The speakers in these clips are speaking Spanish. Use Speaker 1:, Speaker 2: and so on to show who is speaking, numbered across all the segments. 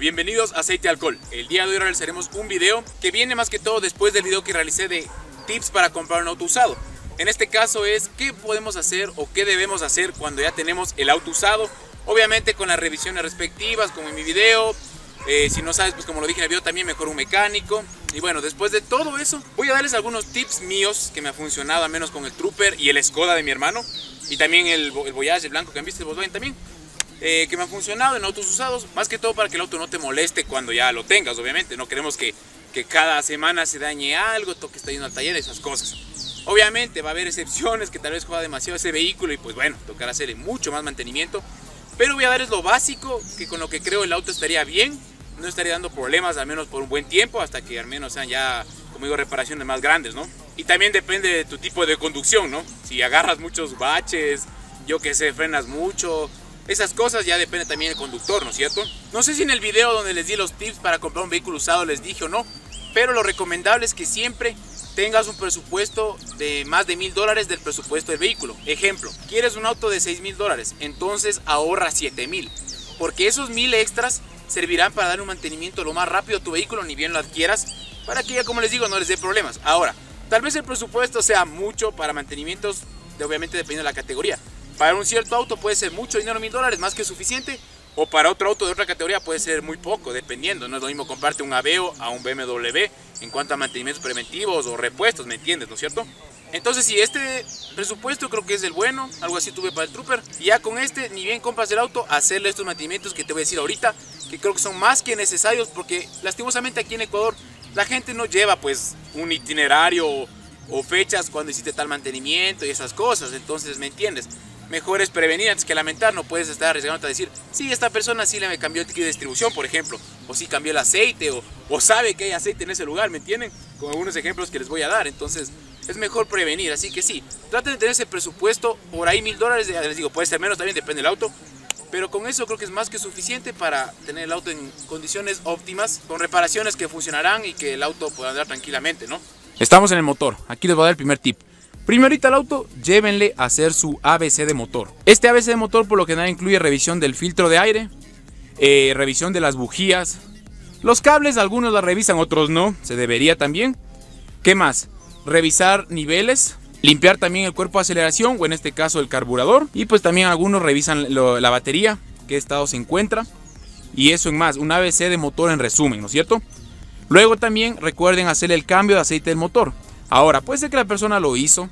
Speaker 1: bienvenidos a Aceite Alcohol. El día de hoy realizaremos un video que viene más que todo después del video que realicé de tips para comprar un auto usado. En este caso es qué podemos hacer o qué debemos hacer cuando ya tenemos el auto usado. Obviamente con las revisiones respectivas, como en mi video. Eh, si no sabes, pues como lo dije en el video, también mejor un mecánico. Y bueno, después de todo eso, voy a darles algunos tips míos que me ha funcionado, al menos con el Trooper y el Skoda de mi hermano. Y también el, el Voyage, blanco que han visto, el Volkswagen también. Eh, que me han funcionado en autos usados, más que todo para que el auto no te moleste cuando ya lo tengas, obviamente. No queremos que, que cada semana se dañe algo, toque estar yendo al taller, esas cosas. Obviamente va a haber excepciones que tal vez juega demasiado ese vehículo y pues bueno, tocará hacerle mucho más mantenimiento. Pero voy a darles lo básico, que con lo que creo el auto estaría bien, no estaría dando problemas al menos por un buen tiempo, hasta que al menos sean ya, como digo, reparaciones más grandes, ¿no? Y también depende de tu tipo de conducción, ¿no? Si agarras muchos baches, yo que sé, frenas mucho, esas cosas ya depende también del conductor, ¿no es cierto? No sé si en el video donde les di los tips para comprar un vehículo usado les dije o no, pero lo recomendable es que siempre tengas un presupuesto de más de mil dólares del presupuesto del vehículo. Ejemplo, quieres un auto de seis mil dólares, entonces ahorra siete mil, porque esos mil extras servirán para dar un mantenimiento lo más rápido a tu vehículo, ni bien lo adquieras, para que ya como les digo no les dé problemas. Ahora, tal vez el presupuesto sea mucho para mantenimientos, obviamente dependiendo de la categoría, para un cierto auto puede ser mucho dinero, mil dólares, más que suficiente. O para otro auto de otra categoría puede ser muy poco, dependiendo. No es lo mismo comparte un Aveo a un BMW en cuanto a mantenimientos preventivos o repuestos, ¿me entiendes? ¿No es cierto? Entonces, si este presupuesto creo que es el bueno, algo así tuve para el Trooper. Y ya con este, ni bien compras el auto, hacerle estos mantenimientos que te voy a decir ahorita, que creo que son más que necesarios, porque lastimosamente aquí en Ecuador la gente no lleva pues un itinerario o, o fechas cuando hiciste tal mantenimiento y esas cosas. Entonces, ¿me entiendes? mejor es prevenir antes que lamentar, no puedes estar arriesgando a decir, sí, esta persona sí le cambió el ticket de distribución, por ejemplo, o sí cambió el aceite, o, o sabe que hay aceite en ese lugar, ¿me entienden? Con algunos ejemplos que les voy a dar, entonces es mejor prevenir, así que sí, traten de tener ese presupuesto, por ahí mil dólares, les digo, puede ser menos también, depende del auto, pero con eso creo que es más que suficiente para tener el auto en condiciones óptimas, con reparaciones que funcionarán y que el auto pueda andar tranquilamente, ¿no? Estamos en el motor, aquí les voy a dar el primer tip. Primerita el auto, llévenle a hacer su ABC de motor. Este ABC de motor por lo que nada incluye revisión del filtro de aire, eh, revisión de las bujías, los cables algunos la revisan, otros no, se debería también. ¿Qué más? Revisar niveles, limpiar también el cuerpo de aceleración o en este caso el carburador y pues también algunos revisan la batería, qué estado se encuentra y eso en más, un ABC de motor en resumen, ¿no es cierto? Luego también recuerden hacer el cambio de aceite del motor. Ahora, puede ser que la persona lo hizo,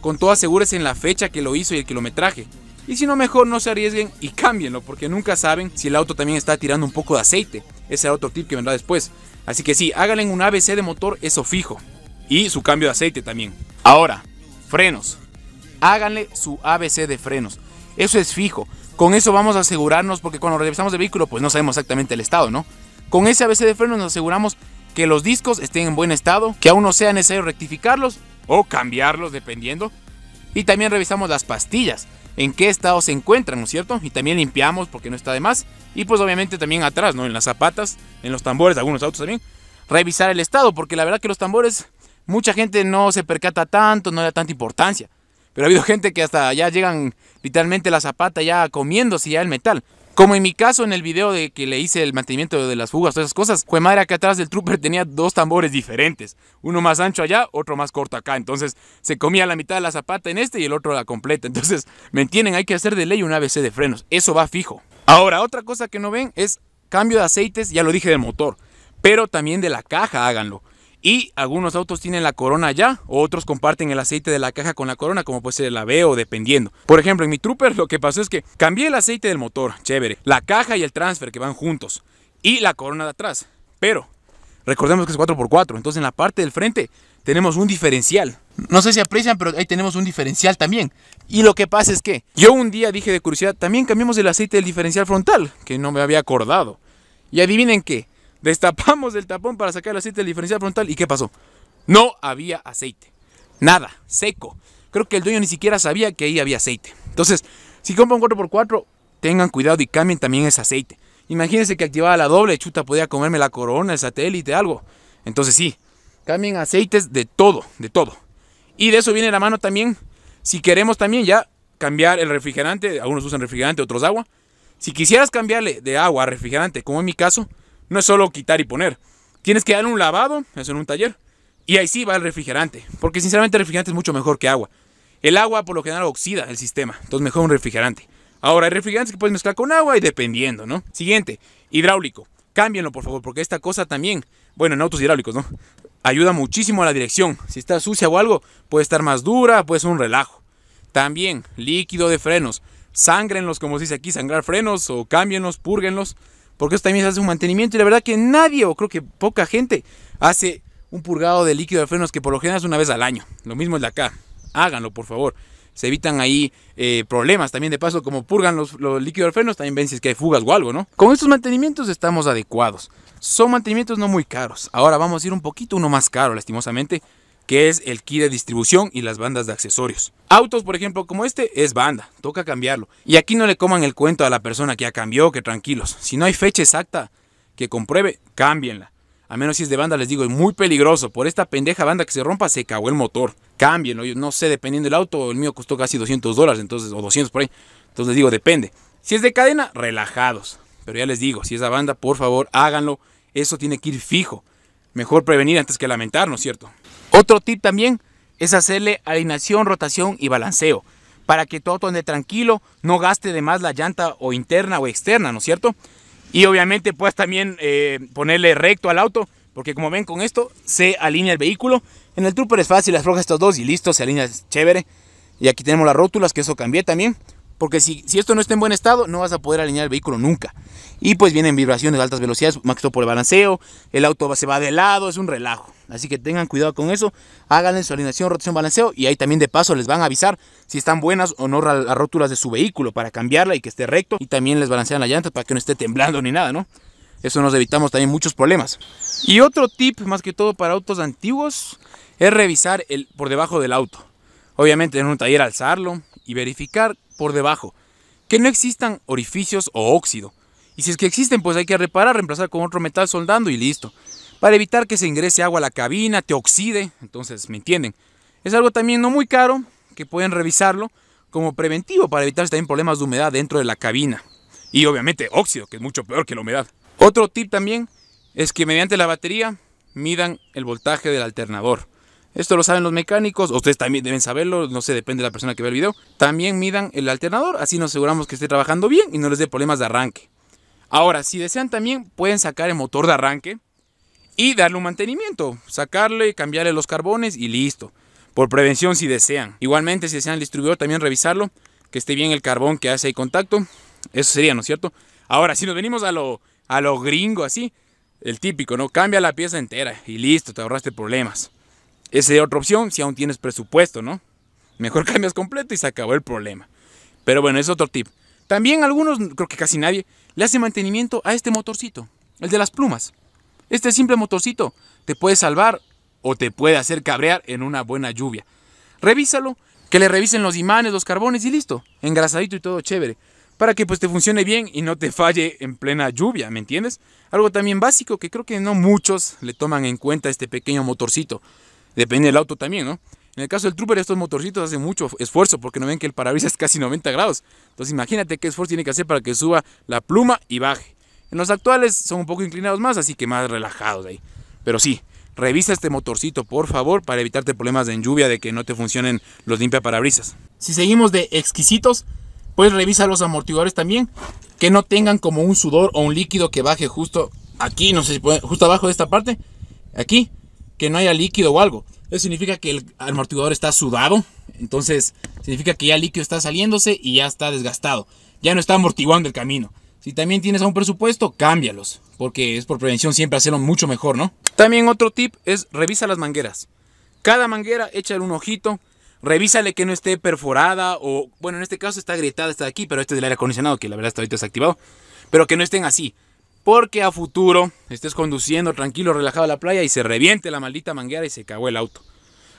Speaker 1: con todo asegúrese en la fecha que lo hizo y el kilometraje. Y si no, mejor no se arriesguen y cámbienlo, porque nunca saben si el auto también está tirando un poco de aceite. Ese otro tip que vendrá después. Así que sí, háganle un ABC de motor, eso fijo. Y su cambio de aceite también. Ahora, frenos. Háganle su ABC de frenos. Eso es fijo. Con eso vamos a asegurarnos, porque cuando revisamos el vehículo, pues no sabemos exactamente el estado, ¿no? Con ese ABC de frenos nos aseguramos que los discos estén en buen estado, que aún no sea necesario rectificarlos o cambiarlos dependiendo. Y también revisamos las pastillas, en qué estado se encuentran, ¿no es cierto? Y también limpiamos porque no está de más. Y pues obviamente también atrás, ¿no? En las zapatas, en los tambores, algunos autos también. Revisar el estado, porque la verdad que los tambores mucha gente no se percata tanto, no da tanta importancia. Pero ha habido gente que hasta ya llegan literalmente la zapata ya comiéndose ya el metal. Como en mi caso, en el video de que le hice el mantenimiento de las fugas, todas esas cosas, fue madre que atrás del trooper tenía dos tambores diferentes. Uno más ancho allá, otro más corto acá. Entonces se comía la mitad de la zapata en este y el otro la completa. Entonces, ¿me entienden? Hay que hacer de ley un ABC de frenos. Eso va fijo. Ahora, otra cosa que no ven es cambio de aceites, ya lo dije del motor, pero también de la caja, háganlo. Y algunos autos tienen la corona ya, otros comparten el aceite de la caja con la corona, como puede ser la o dependiendo. Por ejemplo, en mi Trooper lo que pasó es que cambié el aceite del motor, chévere, la caja y el transfer que van juntos, y la corona de atrás. Pero recordemos que es 4x4, entonces en la parte del frente tenemos un diferencial. No sé si aprecian, pero ahí tenemos un diferencial también. Y lo que pasa es que yo un día dije de curiosidad, también cambiamos el aceite del diferencial frontal, que no me había acordado. Y adivinen qué, Destapamos el tapón para sacar el aceite del diferencial frontal. ¿Y qué pasó? No había aceite. Nada, seco. Creo que el dueño ni siquiera sabía que ahí había aceite. Entonces, si compran 4x4, tengan cuidado y cambien también ese aceite. Imagínense que activaba la doble, chuta, podía comerme la corona, el satélite, algo. Entonces sí, cambien aceites de todo, de todo. Y de eso viene la mano también, si queremos también ya cambiar el refrigerante, algunos usan refrigerante, otros agua. Si quisieras cambiarle de agua a refrigerante, como en mi caso, no es solo quitar y poner. Tienes que dar un lavado, eso en un taller. Y ahí sí va el refrigerante. Porque sinceramente el refrigerante es mucho mejor que agua. El agua por lo general oxida el sistema. Entonces mejor un refrigerante. Ahora, hay refrigerantes que puedes mezclar con agua y dependiendo, ¿no? Siguiente, hidráulico. Cámbienlo, por favor, porque esta cosa también, bueno, en autos hidráulicos, ¿no? Ayuda muchísimo a la dirección. Si está sucia o algo, puede estar más dura, puede ser un relajo. También, líquido de frenos. Sangrenlos, como se dice aquí, sangrar frenos o cámbienlos, púrguenlos porque esto también se hace un mantenimiento y la verdad que nadie, o creo que poca gente, hace un purgado de líquido de frenos que por lo general es una vez al año. Lo mismo es de acá. Háganlo, por favor. Se evitan ahí eh, problemas también de paso, como purgan los, los líquidos de frenos, también ven si es que hay fugas o algo, ¿no? Con estos mantenimientos estamos adecuados. Son mantenimientos no muy caros. Ahora vamos a ir un poquito uno más caro, lastimosamente, que es el kit de distribución y las bandas de accesorios. Autos, por ejemplo, como este, es banda, toca cambiarlo. Y aquí no le coman el cuento a la persona que ya cambió, que tranquilos. Si no hay fecha exacta que compruebe, cámbienla. A menos si es de banda, les digo, es muy peligroso. Por esta pendeja banda que se rompa, se cagó el motor. Cámbienlo. Yo no sé, dependiendo del auto, el mío costó casi 200 dólares, entonces, o 200 por ahí. Entonces les digo, depende. Si es de cadena, relajados. Pero ya les digo, si es de banda, por favor, háganlo. Eso tiene que ir fijo. Mejor prevenir antes que lamentar, ¿no es ¿cierto? Otro tip también es hacerle alineación, rotación y balanceo para que todo ande tranquilo, no gaste de más la llanta o interna o externa, ¿no es cierto? Y obviamente puedes también eh, ponerle recto al auto, porque como ven con esto se alinea el vehículo. En el Trooper es fácil, las afloja estos dos y listo, se alinea chévere. Y aquí tenemos las rótulas, que eso cambié también, porque si, si esto no está en buen estado, no vas a poder alinear el vehículo nunca. Y pues vienen vibraciones de altas velocidades, más por el balanceo, el auto se va de lado, es un relajo. Así que tengan cuidado con eso. Háganle su alineación, rotación, balanceo. Y ahí también de paso les van a avisar si están buenas o no las rótulas de su vehículo para cambiarla y que esté recto. Y también les balancean las llantas para que no esté temblando ni nada, ¿no? Eso nos evitamos también muchos problemas. Y otro tip, más que todo para autos antiguos, es revisar el, por debajo del auto. Obviamente en un taller alzarlo y verificar por debajo que no existan orificios o óxido. Y si es que existen, pues hay que reparar, reemplazar con otro metal soldando y listo para evitar que se ingrese agua a la cabina, te oxide, entonces, ¿me entienden? Es algo también no muy caro, que pueden revisarlo como preventivo para evitar también problemas de humedad dentro de la cabina. Y obviamente óxido, que es mucho peor que la humedad. Otro tip también es que mediante la batería midan el voltaje del alternador. Esto lo saben los mecánicos, ustedes también deben saberlo, no sé, depende de la persona que ve el video. También midan el alternador, así nos aseguramos que esté trabajando bien y no les dé problemas de arranque. Ahora, si desean también pueden sacar el motor de arranque y darle un mantenimiento, sacarle, cambiarle los carbones y listo. Por prevención si desean. Igualmente si desean el distribuidor también revisarlo, que esté bien el carbón que hace ahí contacto. Eso sería, ¿no es cierto? Ahora, si nos venimos a lo, a lo gringo así, el típico, ¿no? Cambia la pieza entera y listo, te ahorraste problemas. Esa es otra opción si aún tienes presupuesto, ¿no? Mejor cambias completo y se acabó el problema. Pero bueno, es otro tip. También algunos, creo que casi nadie, le hace mantenimiento a este motorcito, el de las plumas. Este simple motorcito te puede salvar o te puede hacer cabrear en una buena lluvia. Revísalo, que le revisen los imanes, los carbones y listo. Engrasadito y todo chévere. Para que pues te funcione bien y no te falle en plena lluvia, ¿me entiendes? Algo también básico que creo que no muchos le toman en cuenta este pequeño motorcito. Depende del auto también, ¿no? En el caso del Trooper, estos motorcitos hacen mucho esfuerzo porque no ven que el parabrisas es casi 90 grados. Entonces imagínate qué esfuerzo tiene que hacer para que suba la pluma y baje. En los actuales son un poco inclinados más, así que más relajados ahí. Pero sí, revisa este motorcito, por favor, para evitarte problemas de lluvia de que no te funcionen los limpia parabrisas. Si seguimos de exquisitos, pues revisa los amortiguadores también, que no tengan como un sudor o un líquido que baje justo aquí, no sé si puede, justo abajo de esta parte, aquí, que no haya líquido o algo. Eso significa que el amortiguador está sudado, entonces significa que ya el líquido está saliéndose y ya está desgastado, ya no está amortiguando el camino. Si también tienes un presupuesto, cámbialos, porque es por prevención siempre hacerlo mucho mejor, ¿no? También otro tip es revisa las mangueras. Cada manguera échale un ojito, revísale que no esté perforada o, bueno, en este caso está agrietada, está aquí, pero este es del aire acondicionado, que la verdad está ahorita desactivado, pero que no estén así. Porque a futuro estés conduciendo tranquilo, relajado a la playa y se reviente la maldita manguera y se cagó el auto.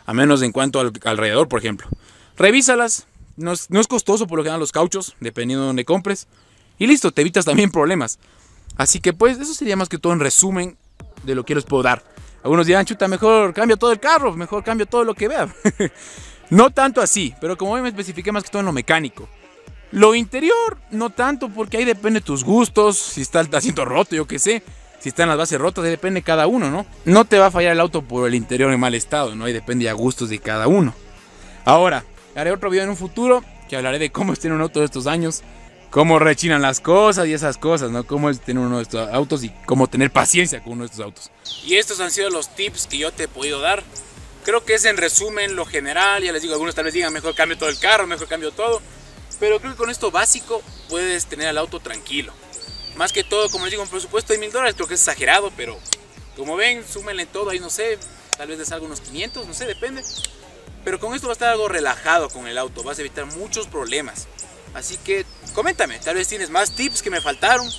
Speaker 1: A menos en cuanto al, alrededor, por ejemplo. Revísalas. No es, no es costoso por lo que dan los cauchos, dependiendo de donde compres. Y listo, te evitas también problemas. Así que pues eso sería más que todo en resumen de lo que les puedo dar. Algunos dirán, chuta, mejor cambio todo el carro, mejor cambio todo lo que vea. no tanto así, pero como hoy me especifiqué más que todo en lo mecánico. Lo interior, no tanto, porque ahí depende de tus gustos, si está el asiento roto, yo qué sé, si están las bases rotas, ahí depende de cada uno, ¿no? No te va a fallar el auto por el interior en mal estado, ¿no? Ahí depende a gustos de cada uno. Ahora, haré otro video en un futuro que hablaré de cómo estén un auto de estos años cómo rechinan las cosas y esas cosas, ¿no? Cómo es tener uno de estos autos y cómo tener paciencia con uno de estos autos. Y estos han sido los tips que yo te he podido dar. Creo que es en resumen lo general, ya les digo, algunos tal vez digan mejor cambio todo el carro, mejor cambio todo, pero creo que con esto básico puedes tener al auto tranquilo. Más que todo, como les digo, un presupuesto de mil dólares creo que es exagerado, pero como ven, súmenle todo, ahí no sé, tal vez les salga unos 500, no sé, depende. Pero con esto va a estar algo relajado con el auto, vas a evitar muchos problemas. Así que coméntame, tal vez tienes más tips que me faltaron,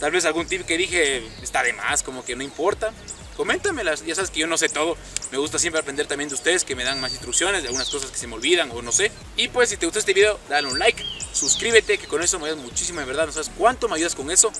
Speaker 1: tal vez algún tip que dije está de más, como que no importa. Coméntamelas, ya sabes que yo no sé todo, me gusta siempre aprender también de ustedes que me dan más instrucciones, de algunas cosas que se me olvidan o no sé. Y pues si te gustó este video, dale un like, suscríbete, que con eso me ayudas muchísimo, de verdad, no sabes cuánto me ayudas con eso.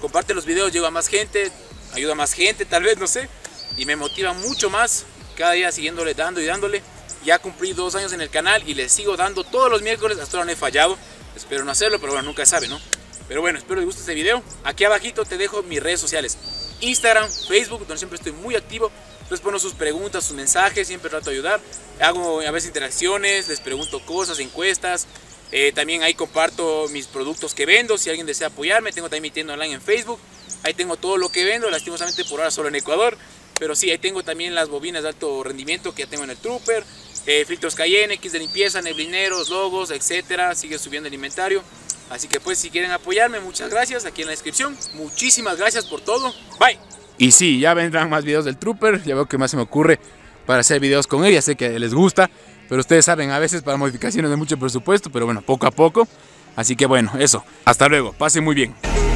Speaker 1: Comparte los videos, llega a más gente, ayuda a más gente, tal vez, no sé. Y me motiva mucho más cada día siguiéndole, dando y dándole. Ya cumplí dos años en el canal y les sigo dando todos los miércoles, hasta ahora no he fallado. Espero no hacerlo, pero bueno, nunca sabe, ¿no? Pero bueno, espero les guste este video. Aquí abajito te dejo mis redes sociales. Instagram, Facebook, donde siempre estoy muy activo. Les pongo sus preguntas, sus mensajes, siempre trato de ayudar. Hago a veces interacciones, les pregunto cosas, encuestas. Eh, también ahí comparto mis productos que vendo, si alguien desea apoyarme. Tengo también mi tienda online en Facebook. Ahí tengo todo lo que vendo, lastimosamente por ahora solo en Ecuador. Pero sí, ahí tengo también las bobinas de alto rendimiento que ya tengo en el Trooper. Eh, filtros Cayenne, X de limpieza, neblineros, logos, etcétera, sigue subiendo el inventario. Así que pues si quieren apoyarme, muchas gracias aquí en la descripción. Muchísimas gracias por todo. Bye. Y sí, ya vendrán más videos del Trooper, ya veo que más se me ocurre para hacer videos con él, ya sé que les gusta, pero ustedes saben, a veces para modificaciones de mucho presupuesto, pero bueno, poco a poco. Así que bueno, eso. Hasta luego. Pasen muy bien.